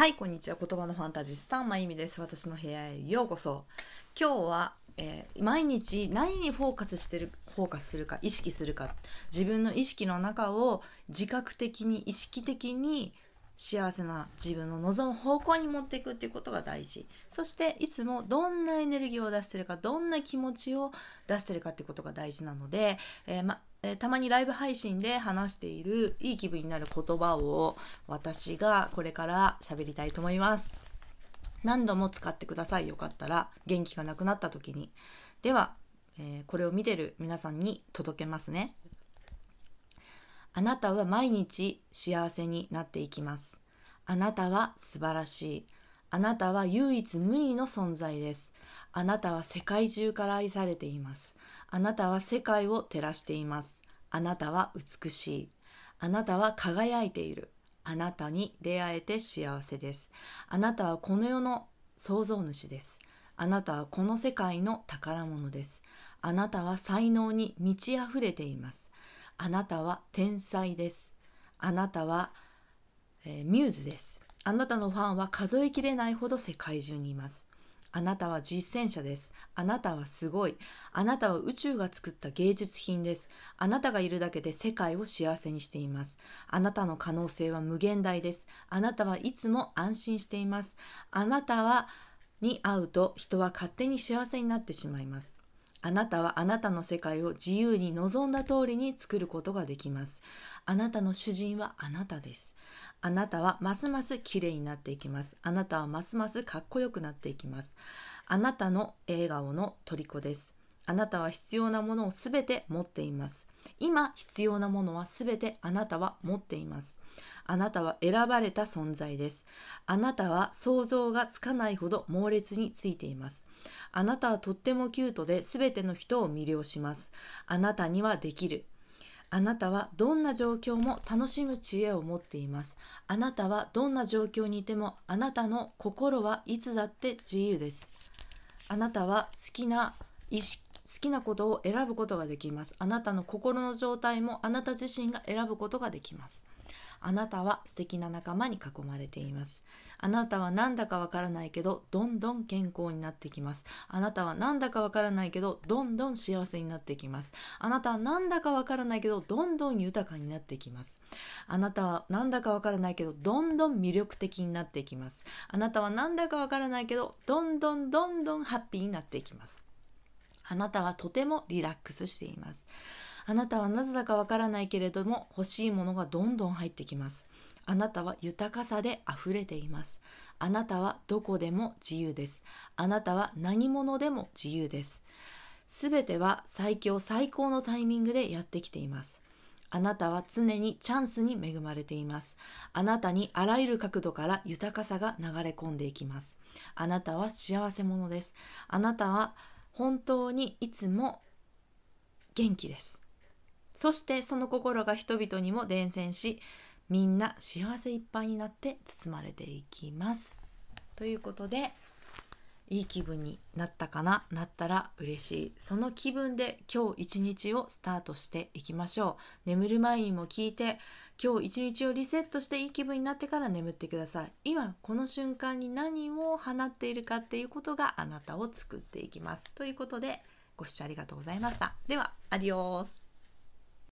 はい、こんにちは。言葉のファンタジースタン、マイミです。私の部屋へようこそ。今日は、えー、毎日何にフォーカスしてる、フォーカスするか、意識するか、自分の意識の中を自覚的に、意識的に幸せな自分の望む方向に持っていくっていうことが大事そしていつもどんなエネルギーを出してるかどんな気持ちを出してるかってことが大事なので、えー、まえー、たまにライブ配信で話しているいい気分になる言葉を私がこれから喋りたいと思います何度も使ってくださいよかったら元気がなくなった時にでは、えー、これを見てる皆さんに届けますねあなたは毎日幸せになっていきます。あなたは素晴らしい。あなたは唯一無二の存在です。あなたは世界中から愛されています。あなたは世界を照らしています。あなたは美しい。あなたは輝いている。あなたに出会えて幸せです。あなたはこの世の創造主です。あなたはこの世界の宝物です。あなたは才能に満ち溢れています。あなたは天才です。あなたは、えー、ミューズです。あなたのファンは数えきれないほど世界中にいます。あなたは実践者です。あなたはすごい。あなたは宇宙が作った芸術品です。あなたがいるだけで世界を幸せにしています。あなたの可能性は無限大です。あなたはいつも安心しています。あなたはに会うと人は勝手に幸せになってしまいます。あなたはあなたの世界を自由に望んだ通りに作ることができます。あなたの主人はあなたです。あなたはますます綺麗になっていきます。あなたはますますかっこよくなっていきます。あなたの笑顔の虜です。あなたは必要なものをすべて持っています。今必要なものはすべてあなたは持っています。あなたは選ばれた存在です。あなたは想像がつかないほど猛烈についています。あなたはとってもキュートで全ての人を魅了します。あなたにはできる。あなたはどんな状況も楽しむ知恵を持っています。あなたはどんな状況にいてもあなたの心はいつだって自由です。あなたは好きな意識好きなことを選ぶことができます。あなたの心の状態もあなた自身が選ぶことができます。あなたは素敵な仲間に囲まれていますあなたはなんだかわからないけどどんどん健康になってきますあなたはなんだかわからないけどどんどん幸せになってきますあなたはなんだかわからないけどどんどん豊かになってきますあなたはなんだかわからないけどどんどん魅力的になってきますあなたはなんだかわからないけどどんどんどんどんハッピーになっていきますあなたはとてもリラックスしていますあなたはなぜだかわからないけれども欲しいものがどんどん入ってきますあなたは豊かさであふれていますあなたはどこでも自由ですあなたは何者でも自由ですすべては最強最高のタイミングでやってきていますあなたは常にチャンスに恵まれています。あなたにあらゆる角度から豊かさが流れ込んでいきます。あなたは幸せ者です。あなたは本当にいつも元気です。そしてその心が人々にも伝染しみんな幸せいっぱいになって包まれていきます。ということでいい気分になったかななったら嬉しいその気分で今日一日をスタートしていきましょう眠る前にも聞いて今日一日をリセットしていい気分になってから眠ってください今この瞬間に何を放っているかっていうことがあなたを作っていきますということでご視聴ありがとうございましたではアディオース